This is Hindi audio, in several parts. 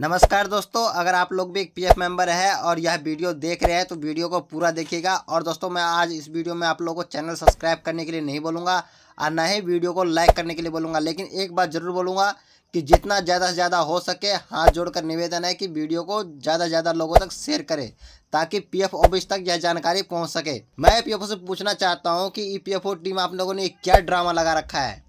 नमस्कार दोस्तों अगर आप लोग भी एक पीएफ मेंबर है और यह वीडियो देख रहे हैं तो वीडियो को पूरा देखिएगा और दोस्तों मैं आज इस वीडियो में आप लोगों को चैनल सब्सक्राइब करने के लिए नहीं बोलूँगा और ना ही वीडियो को लाइक करने के लिए बोलूँगा लेकिन एक बात ज़रूर बोलूँगा कि जितना ज़्यादा से ज़्यादा हो सके हाथ जोड़कर निवेदन है कि वीडियो को ज़्यादा से ज़्यादा लोगों तक शेयर करें ताकि पीएफ ऑफिस तक यह जानकारी पहुँच सके मैं ओ से पूछना चाहता हूँ कि ओ टीम आप लोगों ने क्या ड्रामा लगा रखा है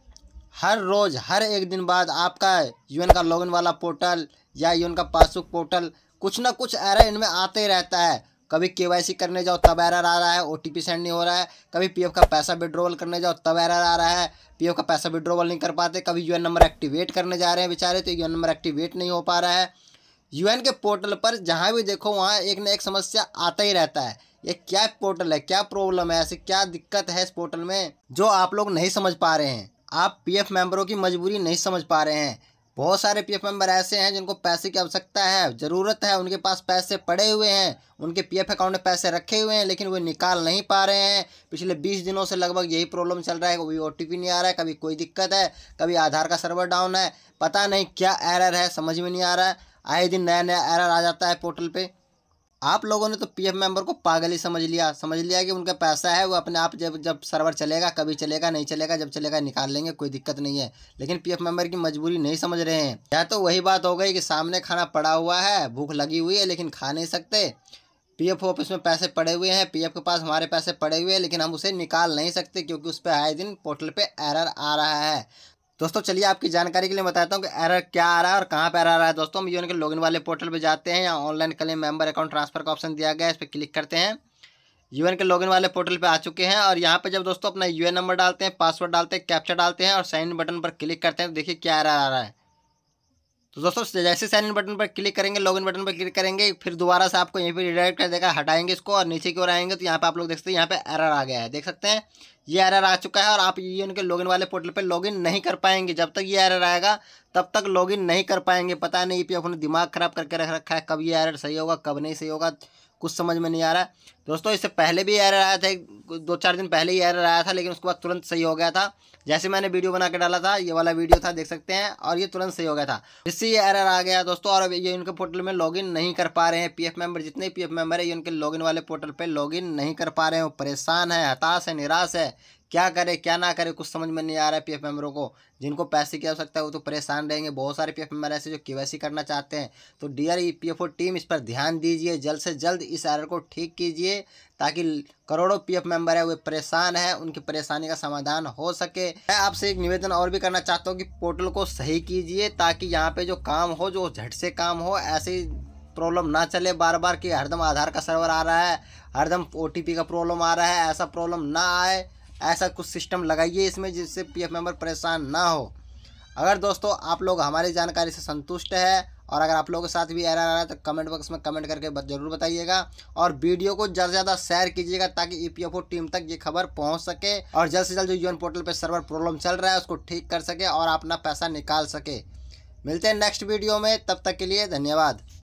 हर रोज़ हर एक दिन बाद आपका यूएन का लॉगिन वाला पोर्टल या ये उनका पासबुक पोर्टल कुछ ना कुछ एरर इनमें आते ही रहता है कभी के करने जाओ तब एरर आ रहा है ओ सेंड नहीं हो रहा है कभी पी का पैसा विड्रोवल करने जाओ तब एरर आ रहा है पी का पैसा विड्रोवल नहीं कर पाते कभी यू नंबर एक्टिवेट करने जा रहे हैं बेचारे तो यू नंबर एक्टिवेट नहीं हो पा रहा है यू के पोर्टल पर जहाँ भी देखो वहाँ एक ना एक समस्या आता ही रहता है ये क्या पोर्टल है क्या प्रॉब्लम है ऐसे क्या दिक्कत है इस पोर्टल में जो आप लोग नहीं समझ पा रहे हैं आप पीएफ मेंबरों की मजबूरी नहीं समझ पा रहे हैं बहुत सारे पीएफ मेंबर ऐसे हैं जिनको पैसे की आवश्यकता है ज़रूरत है उनके पास पैसे पड़े हुए हैं उनके पीएफ अकाउंट में पैसे रखे हुए हैं लेकिन वो निकाल नहीं पा रहे हैं पिछले 20 दिनों से लगभग यही प्रॉब्लम चल रहा है कभी ओ नहीं आ रहा है कभी कोई दिक्कत है कभी आधार का सर्वर डाउन है पता नहीं क्या एरर है समझ में नहीं आ रहा है आए दिन नया नया एरर आ जाता है पोर्टल पर आप लोगों ने तो पीएफ मेंबर को पागल ही समझ लिया समझ लिया कि उनका पैसा है वो अपने आप जब जब सर्वर चलेगा कभी चलेगा नहीं चलेगा जब चलेगा निकाल लेंगे कोई दिक्कत नहीं है लेकिन पीएफ मेंबर की मजबूरी नहीं समझ रहे हैं या तो वही बात हो गई कि सामने खाना पड़ा हुआ है भूख लगी हुई है लेकिन खा नहीं सकते पीएफ ऑफिस में पैसे पड़े हुए हैं एफ के पास हमारे पैसे पड़े हुए हैं लेकिन हम उसे निकाल नहीं सकते क्योंकि उस पर आए दिन पोर्टल पर एरर आ रहा है दोस्तों चलिए आपकी जानकारी के लिए बताता हूँ कि एरर क्या आ रहा है और कहाँ पर आ रहा है दोस्तों हम ये उनके लॉगिन वाले पोर्टल पर जाते हैं या online claim member account transfer का ऑप्शन दिया गया है इस पर क्लिक करते हैं यूएन के लॉगिन वाले पोर्टल पे आ चुके हैं और यहाँ पे जब दोस्तों अपना यूएन नंबर डालते हैं पासवर्ड डालते हैं कैप्चर डालते हैं और साइन इन बटन पर क्लिक करते हैं तो देखिए क्या एरर आ रहा है तो दोस्तों जैसे साइन इन बटन पर क्लिक करेंगे लॉगिन बटन पर क्लिक करेंगे फिर दोबारा से आपको यहीं पर रिडायरेक्ट कर देगा हटाएंगे इसको और नीचे की ओर आएंगे तो यहाँ पर आप लोग देख सकते हैं यहाँ पर एरर आ गया है देख सकते हैं ये एरर आ चुका है और आप ई उनके के लॉगिन वाले पोर्टल पे लॉगिन नहीं कर पाएंगे जब तक ये एरर आएगा तब तक लॉगिन नहीं कर पाएंगे पता नहीं ई ने दिमाग ख़राब करके रख रखा है कब ये एरर सही होगा कब नहीं सही होगा कुछ समझ में नहीं आ रहा है दोस्तों इससे पहले भी एरर आया था दो चार दिन पहले ही एरर आया था लेकिन उसके बाद तुरंत सही हो गया था जैसे मैंने वीडियो बना के डाला था ये वाला वीडियो था देख सकते हैं और ये तुरंत सही हो गया था इससे ये एरर आ गया दोस्तों और ये इनके पोर्टल में लॉगिन नहीं कर पा रहे हैं पीएफ मेंबर जितने पीएफ मेंबर है ये उनके लॉगिन वाले पोर्टल पर लॉगिन नहीं कर पा रहे हैं वो परेशान है हताश है निराश है क्या करे क्या ना करे कुछ समझ में नहीं आ रहा है पी एफ मेम्बरों को जिनको पैसे की आवश्यकता है वो तो परेशान रहेंगे बहुत सारे पी एफ मेम्बर ऐसे जो के करना चाहते हैं तो dear E P F O team इस पर ध्यान दीजिए जल्द से जल्द इस एरर को ठीक कीजिए ताकि करोड़ों पी एफ मेम्बर है वे परेशान है उनकी परेशानी का समाधान हो सके मैं आपसे एक निवेदन और भी करना चाहता हूँ कि पोर्टल को सही कीजिए ताकि यहाँ पर जो काम हो जो झट से काम हो ऐसे प्रॉब्लम ना चले बार बार कि हरदम आधार का सर्वर आ रहा है हरदम ओ का प्रॉब्लम आ रहा है ऐसा प्रॉब्लम ना आए ऐसा कुछ सिस्टम लगाइए इसमें जिससे पीएफ मेंबर परेशान ना हो अगर दोस्तों आप लोग हमारी जानकारी से संतुष्ट है और अगर आप लोगों के साथ भी एरर आ रहा है तो कमेंट बॉक्स में कमेंट करके ज़रूर बताइएगा और वीडियो को ज़्यादा से ज़्यादा शेयर कीजिएगा ताकि ओ e टीम तक ये खबर पहुंच सके और जल्द से जल्द जो एन पोर्टल पर सर्वर प्रॉब्लम चल रहा है उसको ठीक कर सके और अपना पैसा निकाल सके मिलते हैं नेक्स्ट वीडियो में तब तक के लिए धन्यवाद